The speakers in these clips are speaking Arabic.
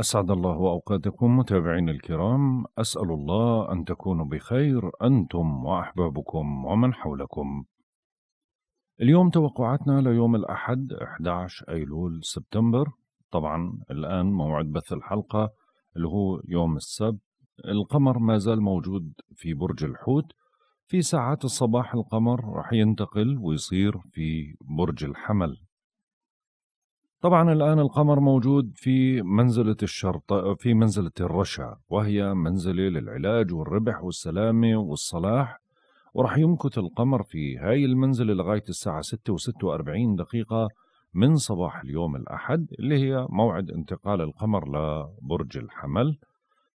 أسعد الله أوقاتكم متابعين الكرام أسأل الله أن تكونوا بخير أنتم وأحبابكم ومن حولكم اليوم توقعاتنا ليوم الأحد 11 أيلول سبتمبر طبعا الآن موعد بث الحلقة اللي هو يوم السبت القمر ما زال موجود في برج الحوت في ساعات الصباح القمر راح ينتقل ويصير في برج الحمل طبعا الآن القمر موجود في منزلة الشرطة في منزلة الرشا وهي منزلة للعلاج والربح والسلامة والصلاح ورح يمكث القمر في هاي المنزلة لغاية الساعة 6 و 46 دقيقة من صباح اليوم الأحد اللي هي موعد انتقال القمر لبرج الحمل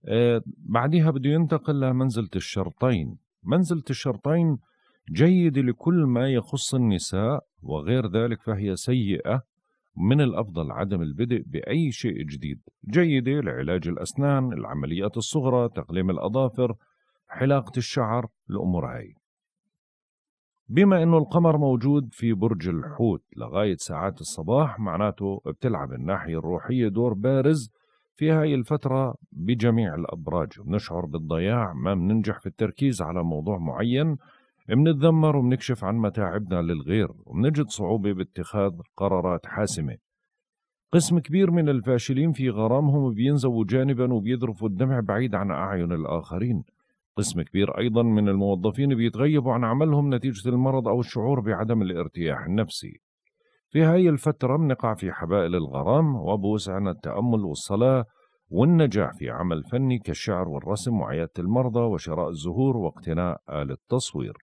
آه، بعدها بده ينتقل لمنزلة الشرطين منزلة الشرطين جيدة لكل ما يخص النساء وغير ذلك فهي سيئة من الأفضل عدم البدء بأي شيء جديد جيدة لعلاج الأسنان العمليات الصغرى تقليم الأظافر حلاقة الشعر الأمور هاي بما أنه القمر موجود في برج الحوت لغاية ساعات الصباح معناته بتلعب الناحية الروحية دور بارز في هاي الفترة بجميع الأبراج بنشعر بالضياع ما بننجح في التركيز على موضوع معين منتذمر ومنكشف عن متاعبنا للغير ومنجد صعوبة باتخاذ قرارات حاسمة قسم كبير من الفاشلين في غرامهم بينزووا جانبا وبيذرفوا الدمع بعيد عن أعين الآخرين قسم كبير أيضا من الموظفين بيتغيبوا عن عملهم نتيجة المرض أو الشعور بعدم الارتياح النفسي في هاي الفترة منقع في حبائل الغرام وبوسعنا التأمل والصلاة والنجاح في عمل فني كالشعر والرسم وعيادة المرضى وشراء الزهور واقتناء آل التصوير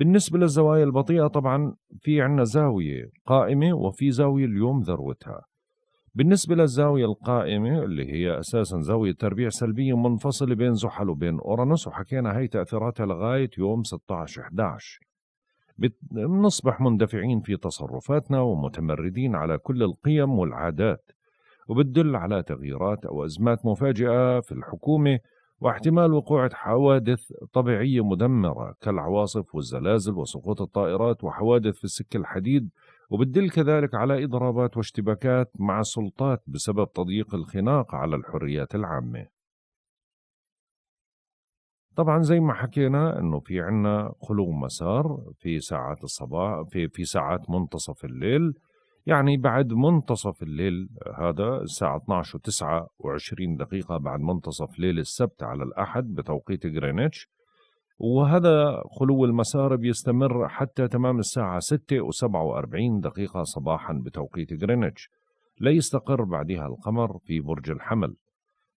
بالنسبة للزوايا البطيئة طبعا في عندنا زاوية قائمة وفي زاوية اليوم ذروتها بالنسبة للزاوية القائمة اللي هي أساسا زاوية تربيع سلبية منفصلة بين زحل وبين أورانوس وحكينا هي تأثيراتها لغاية يوم 16/11 بنصبح مندفعين في تصرفاتنا ومتمردين على كل القيم والعادات وبتدل على تغييرات أو أزمات مفاجئة في الحكومة واحتمال وقوع حوادث طبيعية مدمرة كالعواصف والزلازل وسقوط الطائرات وحوادث في السك الحديد وبتدل كذلك على إضرابات واشتباكات مع السلطات بسبب تضييق الخناق على الحريات العامة طبعا زي ما حكينا انه في عنا خلو مسار في ساعات الصباح في في ساعات منتصف الليل يعني بعد منتصف الليل هذا الساعة 12 وتسعة وعشرين دقيقة بعد منتصف ليل السبت على الأحد بتوقيت غرينتش وهذا خلو المسار بيستمر حتى تمام الساعة ستة وسبعة وأربعين دقيقة صباحا بتوقيت غرينتش ليستقر بعدها القمر في برج الحمل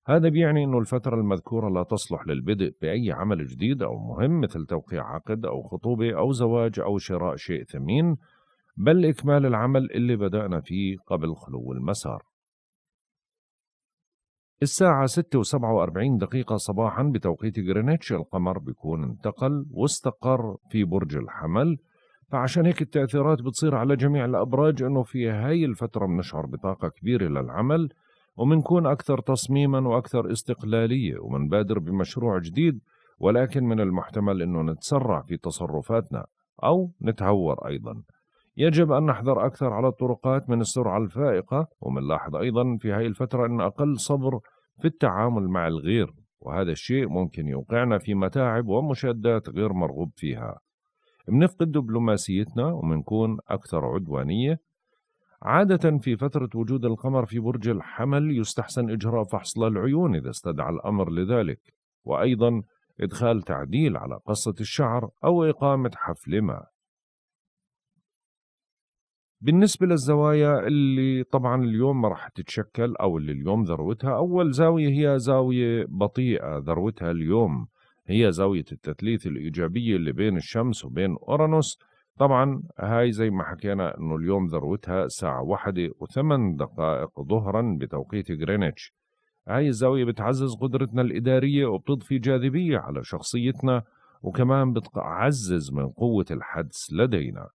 هذا بيعني أن الفترة المذكورة لا تصلح للبدء بأي عمل جديد أو مهم مثل توقيع عقد أو خطوبة أو زواج أو شراء شيء ثمين بل إكمال العمل اللي بدأنا فيه قبل خلو المسار الساعة 6 و 47 دقيقة صباحا بتوقيت جرينتش القمر بيكون انتقل واستقر في برج الحمل فعشان هيك التأثيرات بتصير على جميع الأبراج إنه في هاي الفترة بنشعر بطاقة كبيرة للعمل ومنكون أكثر تصميما وأكثر استقلالية ومنبادر بمشروع جديد ولكن من المحتمل إنه نتسرع في تصرفاتنا أو نتهور أيضا يجب أن نحذر أكثر على الطرقات من السرعة الفائقة ومنلاحظ أيضا في هذه الفترة أن أقل صبر في التعامل مع الغير وهذا الشيء ممكن يوقعنا في متاعب ومشادات غير مرغوب فيها بنفقد دبلوماسيتنا ومنكون أكثر عدوانية عادة في فترة وجود القمر في برج الحمل يستحسن إجراء فحص للعيون إذا استدعى الأمر لذلك وأيضا إدخال تعديل على قصة الشعر أو إقامة حفل ما بالنسبة للزوايا اللي طبعا اليوم ما راح تتشكل أو اللي اليوم ذروتها أول زاوية هي زاوية بطيئة ذروتها اليوم هي زاوية التثليث الإيجابية اللي بين الشمس وبين أورانوس طبعا هاي زي ما حكينا أنه اليوم ذروتها ساعة واحدة وثمان دقائق ظهرا بتوقيت غرينتش هاي الزاوية بتعزز قدرتنا الإدارية وبتضفي جاذبية على شخصيتنا وكمان بتعزز من قوة الحدس لدينا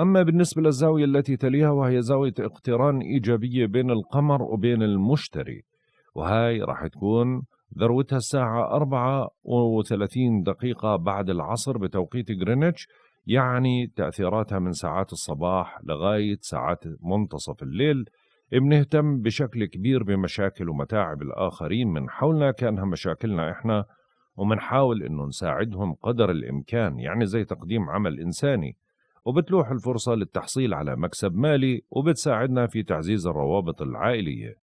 أما بالنسبة للزاوية التي تليها وهي زاوية اقتران إيجابية بين القمر وبين المشتري وهاي راح تكون ذروتها الساعة 34 دقيقة بعد العصر بتوقيت غرينتش يعني تأثيراتها من ساعات الصباح لغاية ساعات منتصف الليل بنهتم بشكل كبير بمشاكل ومتاعب الآخرين من حولنا كأنها مشاكلنا إحنا ومنحاول إنه نساعدهم قدر الإمكان يعني زي تقديم عمل إنساني وبتلوح الفرصة للتحصيل على مكسب مالي وبتساعدنا في تعزيز الروابط العائلية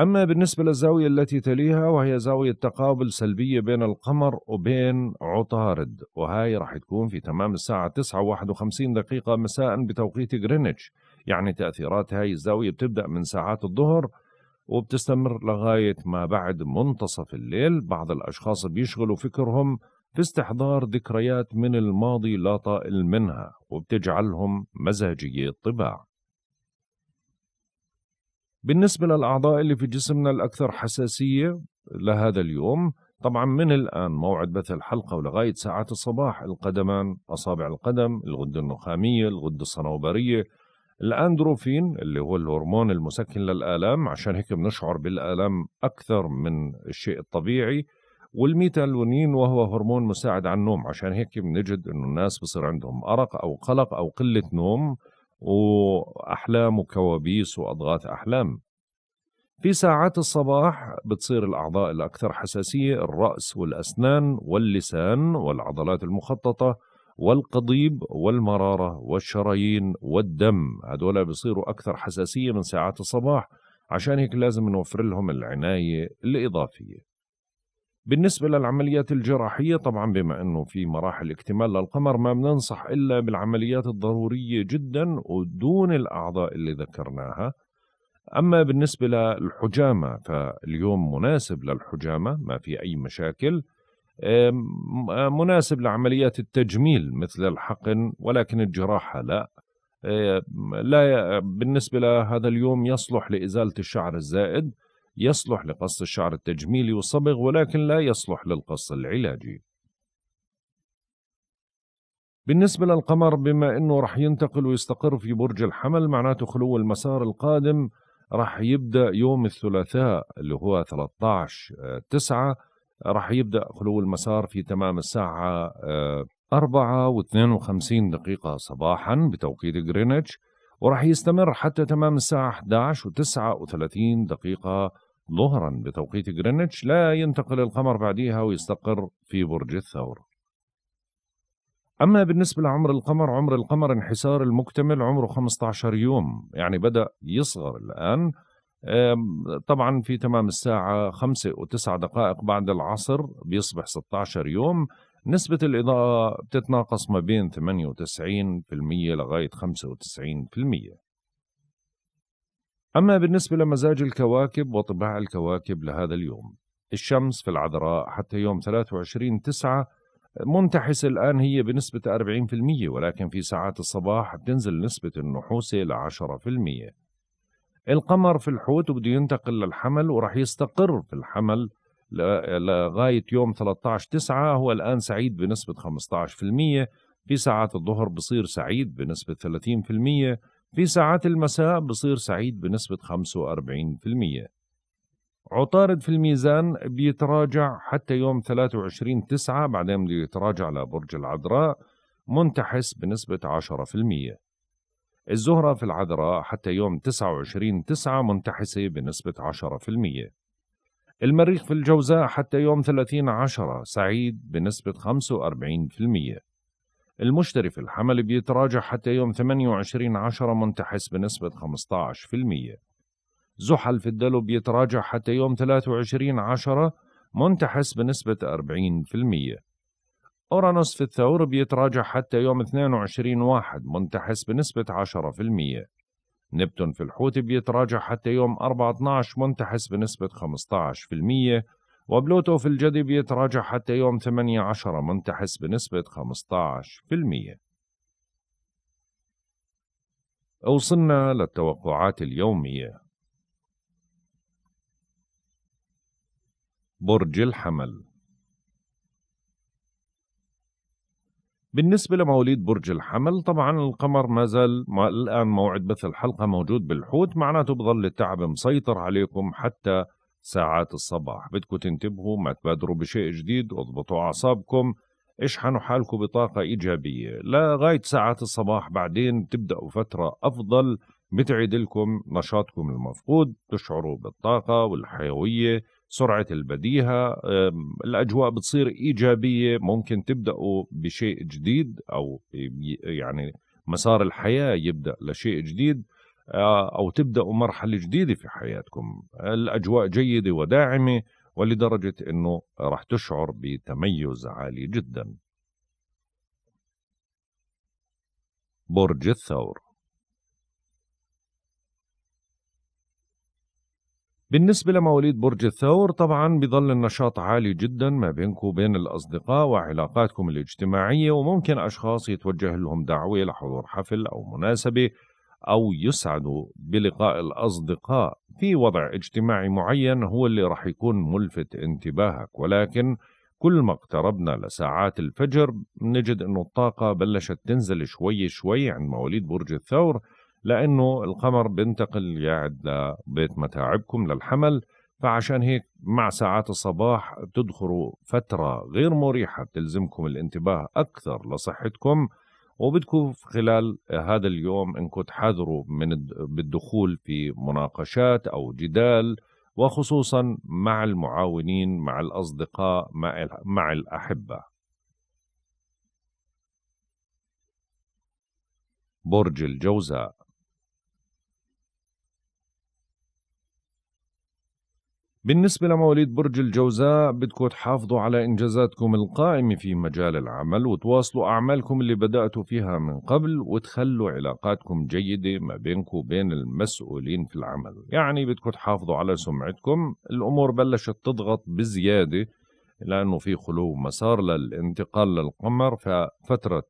أما بالنسبة للزاوية التي تليها وهي زاوية تقابل سلبية بين القمر وبين عطارد وهاي راح تكون في تمام الساعة 9:51 دقيقة مساء بتوقيت غرينتش يعني تأثيرات هاي الزاوية بتبدأ من ساعات الظهر وبتستمر لغاية ما بعد منتصف الليل بعض الأشخاص بيشغلوا فكرهم في استحضار ذكريات من الماضي لا طائل منها وبتجعلهم مزاجية الطباع بالنسبة للأعضاء اللي في جسمنا الأكثر حساسية لهذا اليوم طبعا من الآن موعد بث الحلقة ولغاية ساعات الصباح القدمان أصابع القدم الغدة النخامية الغدة الصنوبرية الأندروفين اللي هو الهرمون المسكن للآلام عشان هيك بنشعر بالآلام أكثر من الشيء الطبيعي والميتالونين وهو هرمون مساعد على النوم عشان هيك بنجد انه الناس بصير عندهم ارق او قلق او قله نوم واحلام وكوابيس واضغاث احلام في ساعات الصباح بتصير الاعضاء الاكثر حساسيه الراس والاسنان واللسان والعضلات المخططه والقضيب والمراره والشرايين والدم هذول بيصيروا اكثر حساسيه من ساعات الصباح عشان هيك لازم نوفر لهم العنايه الاضافيه بالنسبة للعمليات الجراحية طبعا بما أنه في مراحل اكتمال للقمر ما بننصح إلا بالعمليات الضرورية جدا ودون الأعضاء اللي ذكرناها أما بالنسبة للحجامة فاليوم مناسب للحجامة ما في أي مشاكل مناسب لعمليات التجميل مثل الحقن ولكن الجراحة لا لا بالنسبة لهذا اليوم يصلح لإزالة الشعر الزائد يصلح لقص الشعر التجميلي والصبغ ولكن لا يصلح للقص العلاجي بالنسبة للقمر بما أنه رح ينتقل ويستقر في برج الحمل معناته خلو المسار القادم رح يبدأ يوم الثلاثاء اللي هو 13 9 آه، رح يبدأ خلو المسار في تمام الساعة 4 آه، و52 دقيقة صباحا بتوقيت غرينتش ورح يستمر حتى تمام الساعة 11 و39 دقيقة ظهرا بتوقيت جرينتش لا ينتقل القمر بعديها ويستقر في برج الثور أما بالنسبة لعمر القمر عمر القمر انحسار المكتمل عمره 15 يوم يعني بدأ يصغر الآن طبعا في تمام الساعة 5 و9 دقائق بعد العصر بيصبح 16 يوم نسبة الإضاءة بتتناقص ما بين 98% لغاية 95% أما بالنسبة لمزاج الكواكب وطباع الكواكب لهذا اليوم الشمس في العذراء حتى يوم 23 تسعة منتحس الآن هي بنسبة 40% ولكن في ساعات الصباح بتنزل نسبة النحوسة إلى 10% القمر في الحوت وبده ينتقل للحمل وراح يستقر في الحمل لغاية يوم 13 تسعة هو الآن سعيد بنسبة 15% في ساعات الظهر بصير سعيد بنسبة 30% في ساعات المساء بصير سعيد بنسبة 45% عطارد في الميزان بيتراجع حتى يوم 23 تسعة بعدين بيتراجع لبرج العذراء منتحس بنسبة 10% الزهرة في العذراء حتى يوم 29 تسعة منتحسة بنسبة 10% المريخ في الجوزاء حتى يوم 30 عشرة سعيد بنسبة 45% المشتري في الحمل بيتراجع حتى يوم 28 عشرة منتحس بنسبة 15% زحل في الدلو بيتراجع حتى يوم 23 عشرة منتحس بنسبة 40% أورانوس في الثور بيتراجع حتى يوم 22 واحد منتحس بنسبة 10% نبتون في الحوت بيتراجع حتى يوم 4 12 منتحس بنسبة 15% وبلوتو في الجذب يتراجع حتى يوم 18 منتحس بنسبة 15% وصلنا للتوقعات اليومية برج الحمل بالنسبة لمواليد برج الحمل طبعا القمر ما زال ما الآن موعد بث الحلقة موجود بالحوت معناته بظل التعب مسيطر عليكم حتى ساعات الصباح بدكم تنتبهوا ما تبادروا بشيء جديد اضبطوا أعصابكم اشحنوا حالكم بطاقة إيجابية لغاية ساعات الصباح بعدين تبدأوا فترة أفضل بتعيد لكم نشاطكم المفقود تشعروا بالطاقة والحيوية سرعة البديهة الأجواء بتصير إيجابية ممكن تبدأوا بشيء جديد أو يعني مسار الحياة يبدأ لشيء جديد آه، أو تبدأوا مرحلة جديدة في حياتكم الأجواء جيدة وداعمة ولدرجة أنه راح تشعر بتميز عالي جدا برج الثور بالنسبة لمواليد برج الثور طبعا بظل النشاط عالي جدا ما بينكم وبين الأصدقاء وعلاقاتكم الاجتماعية وممكن أشخاص يتوجه لهم دعوة لحضور حفل أو مناسبة أو يسعدوا بلقاء الأصدقاء في وضع اجتماعي معين هو اللي راح يكون ملفت انتباهك ولكن كل ما اقتربنا لساعات الفجر نجد أنه الطاقة بلشت تنزل شوي شوي عند مواليد برج الثور لأنه القمر بينتقل قاعد لبيت متاعبكم للحمل فعشان هيك مع ساعات الصباح بتدخلوا فترة غير مريحة بتلزمكم الانتباه أكثر لصحتكم وبدكم خلال هذا اليوم انكم تحذروا من بالدخول في مناقشات او جدال وخصوصا مع المعاونين مع الاصدقاء مع مع الاحبه برج الجوزاء بالنسبة لمواليد برج الجوزاء بدكم تحافظوا على إنجازاتكم القائمة في مجال العمل وتواصلوا أعمالكم اللي بدأتوا فيها من قبل وتخلوا علاقاتكم جيدة ما بينكم وبين المسؤولين في العمل يعني بدكم تحافظوا على سمعتكم الأمور بلشت تضغط بزيادة لأنه في خلو مسار للانتقال للقمر ففترة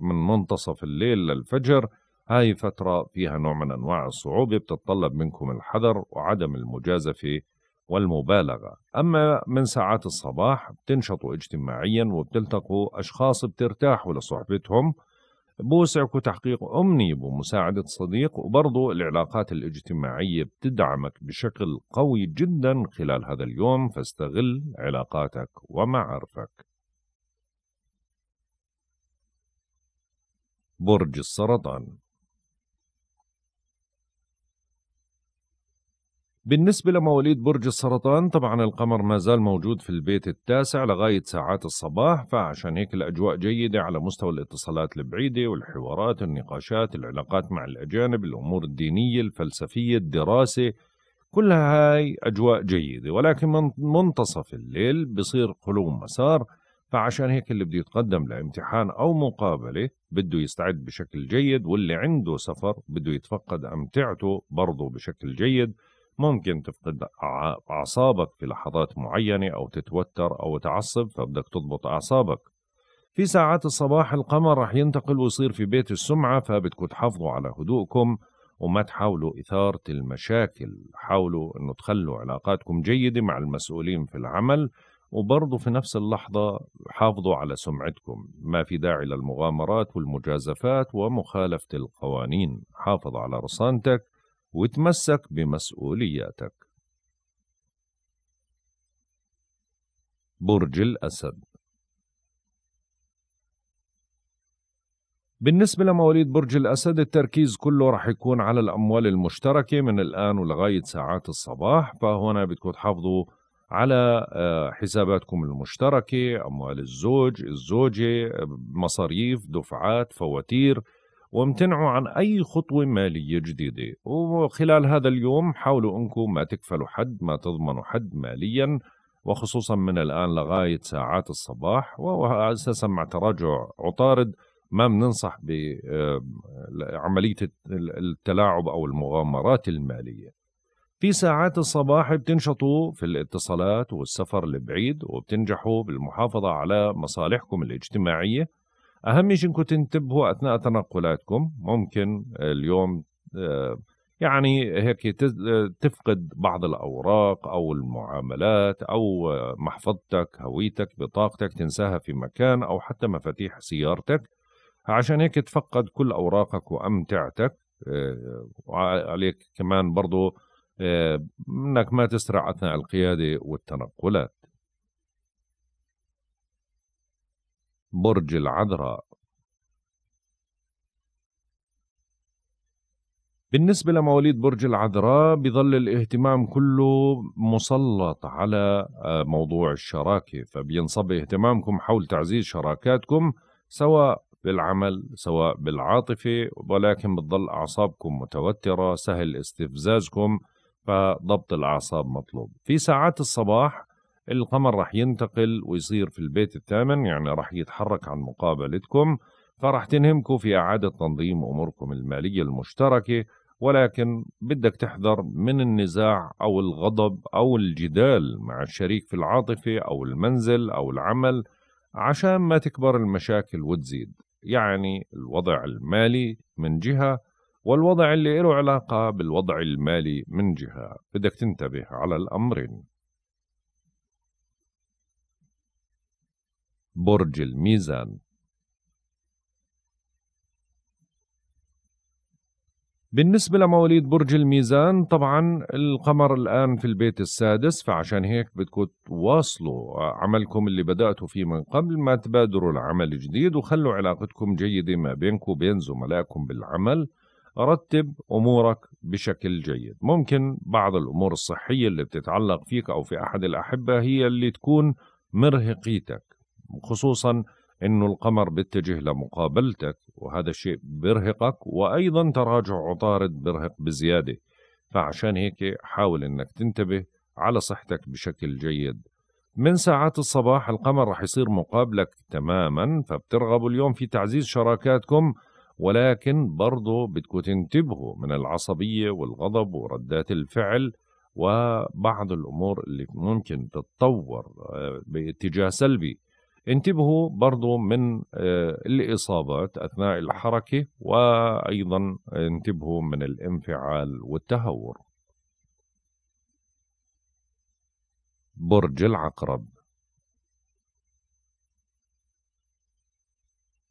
من منتصف الليل للفجر هاي فترة فيها نوع من أنواع الصعوبة بتتطلب منكم الحذر وعدم المجازفة والمبالغة أما من ساعات الصباح بتنشطوا اجتماعيا وبتلتقوا أشخاص بترتاحوا لصحبتهم بوسعكوا تحقيق أمنية بمساعدة صديق وبرضو العلاقات الاجتماعية بتدعمك بشكل قوي جدا خلال هذا اليوم فاستغل علاقاتك ومعارفك برج السرطان بالنسبة لمواليد برج السرطان طبعا القمر ما زال موجود في البيت التاسع لغاية ساعات الصباح فعشان هيك الأجواء جيدة على مستوى الاتصالات البعيدة والحوارات النقاشات العلاقات مع الأجانب الأمور الدينية الفلسفية الدراسة كلها هاي أجواء جيدة ولكن من منتصف الليل بصير قلوب مسار فعشان هيك اللي بده يتقدم لامتحان أو مقابلة بده يستعد بشكل جيد واللي عنده سفر بده يتفقد أمتعته برضه بشكل جيد ممكن تفقد أعصابك في لحظات معينة أو تتوتر أو تعصب فبدك تضبط أعصابك في ساعات الصباح القمر رح ينتقل ويصير في بيت السمعة فبدكم تحافظوا على هدوءكم وما تحاولوا إثارة المشاكل حاولوا أنه تخلوا علاقاتكم جيدة مع المسؤولين في العمل وبرضه في نفس اللحظة حافظوا على سمعتكم ما في داعي للمغامرات والمجازفات ومخالفة القوانين حافظ على رصانتك وتمسك بمسؤولياتك برج الأسد بالنسبة لمواليد برج الأسد التركيز كله رح يكون على الأموال المشتركة من الآن ولغاية ساعات الصباح فهنا بدكم تحافظوا على آه، حساباتكم المشتركة أموال الزوج الزوجة مصاريف دفعات فواتير وامتنعوا عن أي خطوة مالية جديدة وخلال هذا اليوم حاولوا أنكم ما تكفلوا حد ما تضمنوا حد ماليا وخصوصا من الآن لغاية ساعات الصباح وأساسا مع تراجع عطارد ما بننصح بعملية التلاعب أو المغامرات المالية في ساعات الصباح بتنشطوا في الاتصالات والسفر البعيد وبتنجحوا بالمحافظة على مصالحكم الاجتماعية أهم شيء إنكم تنتبهوا أثناء تنقلاتكم ممكن اليوم آه، يعني هيك تفقد بعض الأوراق أو المعاملات أو محفظتك هويتك بطاقتك تنساها في مكان أو حتى مفاتيح سيارتك عشان هيك تفقد كل أوراقك وأمتعتك آه، وعليك كمان برضو آه، انك ما تسرع اثناء القياده والتنقلات برج العذراء بالنسبة لمواليد برج العذراء بظل الاهتمام كله مسلط على آه، موضوع الشراكة فبينصب اهتمامكم حول تعزيز شراكاتكم سواء بالعمل سواء بالعاطفة ولكن بتظل أعصابكم متوترة سهل استفزازكم فضبط الأعصاب مطلوب في ساعات الصباح القمر راح ينتقل ويصير في البيت الثامن يعني راح يتحرك عن مقابلتكم فراح تنهمكم في إعادة تنظيم أموركم المالية المشتركة ولكن بدك تحذر من النزاع أو الغضب أو الجدال مع الشريك في العاطفة أو المنزل أو العمل عشان ما تكبر المشاكل وتزيد يعني الوضع المالي من جهة والوضع اللي له علاقة بالوضع المالي من جهة بدك تنتبه على الأمرين برج الميزان بالنسبة لمواليد برج الميزان طبعا القمر الآن في البيت السادس فعشان هيك بدكم تواصلوا عملكم اللي بدأتوا فيه من قبل ما تبادروا العمل جديد وخلوا علاقتكم جيدة ما بينكم وبين زملائكم بالعمل رتب أمورك بشكل جيد ممكن بعض الأمور الصحية اللي بتتعلق فيك أو في أحد الأحبة هي اللي تكون مرهقيتك خصوصا انه القمر بيتجه لمقابلتك وهذا الشيء بيرهقك وايضا تراجع عطارد بيرهق بزياده فعشان هيك حاول انك تنتبه على صحتك بشكل جيد من ساعات الصباح القمر رح يصير مقابلك تماما فبترغبوا اليوم في تعزيز شراكاتكم ولكن برضه بدكم تنتبهوا من العصبية والغضب وردات الفعل وبعض الأمور اللي ممكن تتطور آه، باتجاه سلبي انتبهوا برضو من آه، الإصابات أثناء الحركة وأيضا انتبهوا من الانفعال والتهور برج العقرب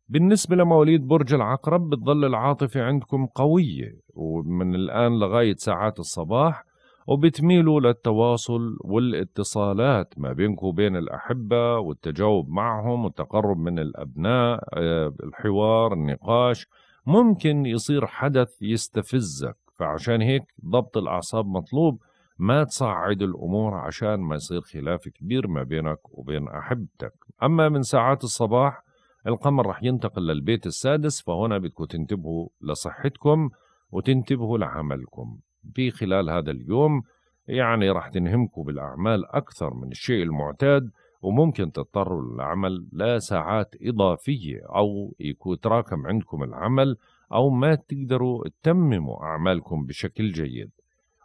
بالنسبة لمواليد برج العقرب بتظل العاطفة عندكم قوية ومن الآن لغاية ساعات الصباح وبتميلوا للتواصل والاتصالات ما بينكم وبين الأحبة والتجاوب معهم والتقرب من الأبناء آه، الحوار النقاش ممكن يصير حدث يستفزك فعشان هيك ضبط الأعصاب مطلوب ما تصعد الأمور عشان ما يصير خلاف كبير ما بينك وبين أحبتك أما من ساعات الصباح القمر رح ينتقل للبيت السادس فهنا بدكم تنتبهوا لصحتكم وتنتبهوا لعملكم بخلال هذا اليوم يعني راح تنهمكم بالأعمال أكثر من الشيء المعتاد وممكن تضطروا للعمل لساعات إضافية أو يكون تراكم عندكم العمل أو ما تقدروا تتمموا أعمالكم بشكل جيد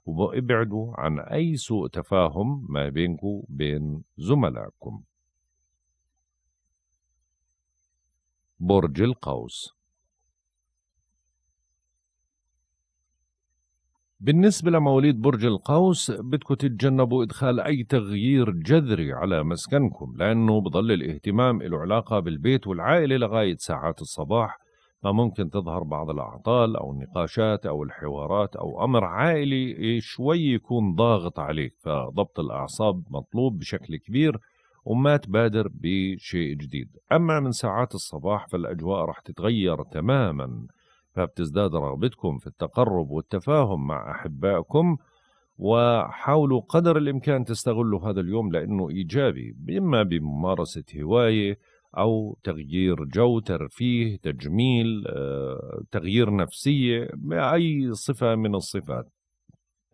وابعدوا عن أي سوء تفاهم ما بينكم بين زملائكم برج القوس بالنسبة لمواليد برج القوس بدكم تتجنبوا إدخال أي تغيير جذري على مسكنكم لأنه بضل الاهتمام له علاقة بالبيت والعائلة لغاية ساعات الصباح فممكن تظهر بعض الأعطال أو النقاشات أو الحوارات أو أمر عائلي شوي يكون ضاغط عليك فضبط الأعصاب مطلوب بشكل كبير وما تبادر بشيء جديد أما من ساعات الصباح فالأجواء رح تتغير تماماً فبتزداد رغبتكم في التقرب والتفاهم مع أحبائكم وحاولوا قدر الإمكان تستغلوا هذا اليوم لأنه إيجابي إما بممارسة هواية أو تغيير جو ترفيه تجميل آه، تغيير نفسية بأي صفة من الصفات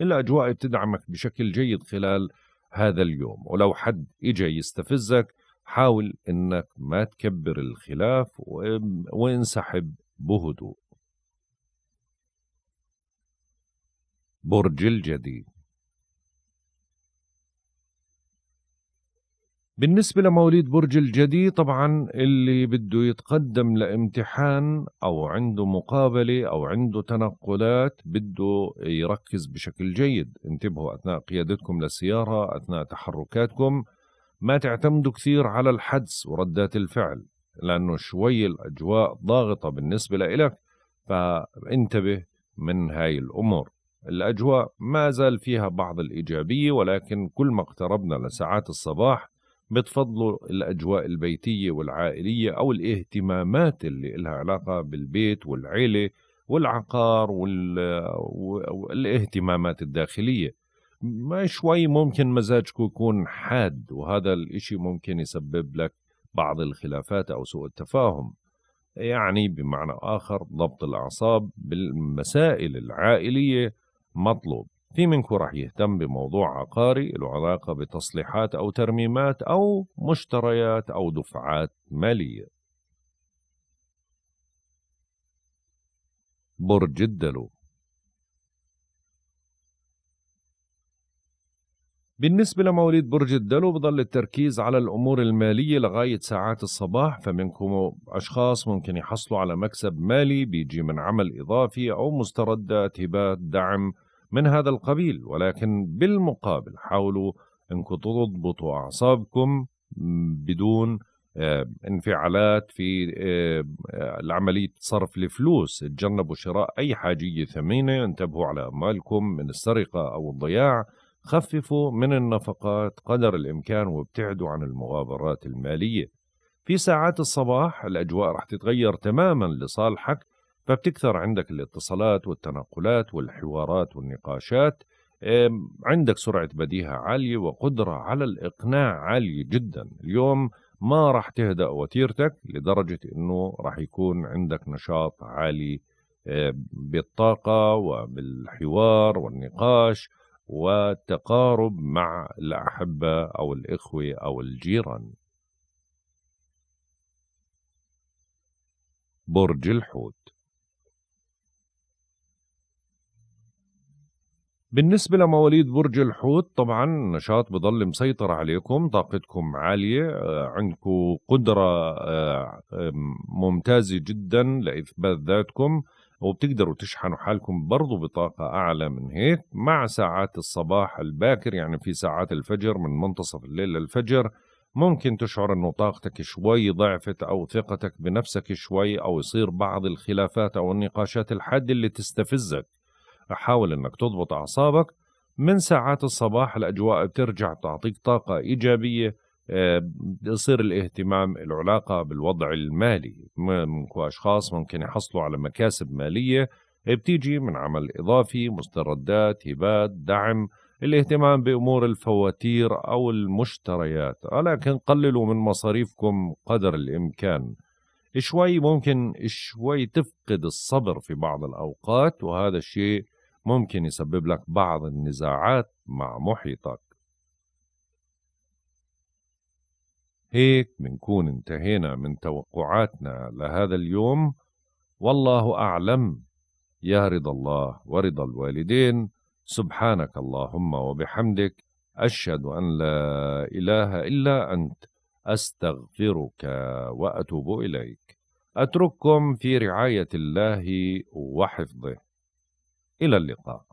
الأجواء بتدعمك بشكل جيد خلال هذا اليوم ولو حد إجا يستفزك حاول أنك ما تكبر الخلاف وانسحب بهدوء برج الجدي بالنسبة لمواليد برج الجدي طبعا اللي بده يتقدم لامتحان أو عنده مقابلة أو عنده تنقلات بده يركز بشكل جيد انتبهوا أثناء قيادتكم للسيارة أثناء تحركاتكم ما تعتمدوا كثير على الحدس وردات الفعل لأنه شوي الأجواء ضاغطة بالنسبة لإلك فانتبه من هاي الأمور الأجواء ما زال فيها بعض الإيجابية ولكن كل ما اقتربنا لساعات الصباح بتفضلوا الأجواء البيتية والعائلية أو الاهتمامات اللي لها علاقة بالبيت والعيلة والعقار والاهتمامات الداخلية ما شوي ممكن مزاجكم يكون حاد وهذا الإشي ممكن يسبب لك بعض الخلافات أو سوء التفاهم يعني بمعنى آخر ضبط الأعصاب بالمسائل العائلية مطلوب في منكم راح يهتم بموضوع عقاري له علاقة بتصليحات أو ترميمات أو مشتريات أو دفعات مالية برج الدلو بالنسبة لمواليد برج الدلو بضل التركيز على الأمور المالية لغاية ساعات الصباح فمنكم أشخاص ممكن يحصلوا على مكسب مالي بيجي من عمل إضافي أو مستردات هبات دعم من هذا القبيل ولكن بالمقابل حاولوا انكم تضبطوا اعصابكم بدون آه، انفعالات في آه، آه، عملية صرف الفلوس تجنبوا شراء أي حاجية ثمينة انتبهوا على أموالكم من السرقة أو الضياع خففوا من النفقات قدر الإمكان وابتعدوا عن المغامرات المالية في ساعات الصباح الأجواء رح تتغير تماما لصالحك فبتكثر عندك الاتصالات والتنقلات والحوارات والنقاشات عندك سرعة بديهة عالية وقدرة على الإقناع عالية جدا اليوم ما راح تهدأ وتيرتك لدرجة أنه راح يكون عندك نشاط عالي آه، بالطاقة وبالحوار والنقاش والتقارب مع الأحبة أو الإخوة أو الجيران برج الحوت بالنسبة لمواليد برج الحوت طبعا نشاط بضل مسيطر عليكم طاقتكم عالية آه، عندكم قدرة آه، ممتازة جدا لإثبات ذاتكم وبتقدروا تشحنوا حالكم برضو بطاقة أعلى من هيك مع ساعات الصباح الباكر يعني في ساعات الفجر من منتصف الليل للفجر ممكن تشعر أنه طاقتك شوي ضعفت أو ثقتك بنفسك شوي أو يصير بعض الخلافات أو النقاشات الحادة اللي تستفزك حاول انك تضبط اعصابك من ساعات الصباح الاجواء بترجع بتعطيك طاقه ايجابيه بصير آه، الاهتمام العلاقة بالوضع المالي منكو أشخاص ممكن يحصلوا على مكاسب مالية بتيجي من عمل إضافي مستردات هبات دعم الاهتمام بأمور الفواتير أو المشتريات ولكن قللوا من مصاريفكم قدر الإمكان شوي ممكن شوي تفقد الصبر في بعض الأوقات وهذا الشيء ممكن يسبب لك بعض النزاعات مع محيطك هيك بنكون انتهينا من توقعاتنا لهذا اليوم والله أعلم يا رضا الله ورضا الوالدين سبحانك اللهم وبحمدك أشهد أن لا إله إلا أنت أستغفرك وأتوب إليك أترككم في رعاية الله وحفظه إلى اللقاء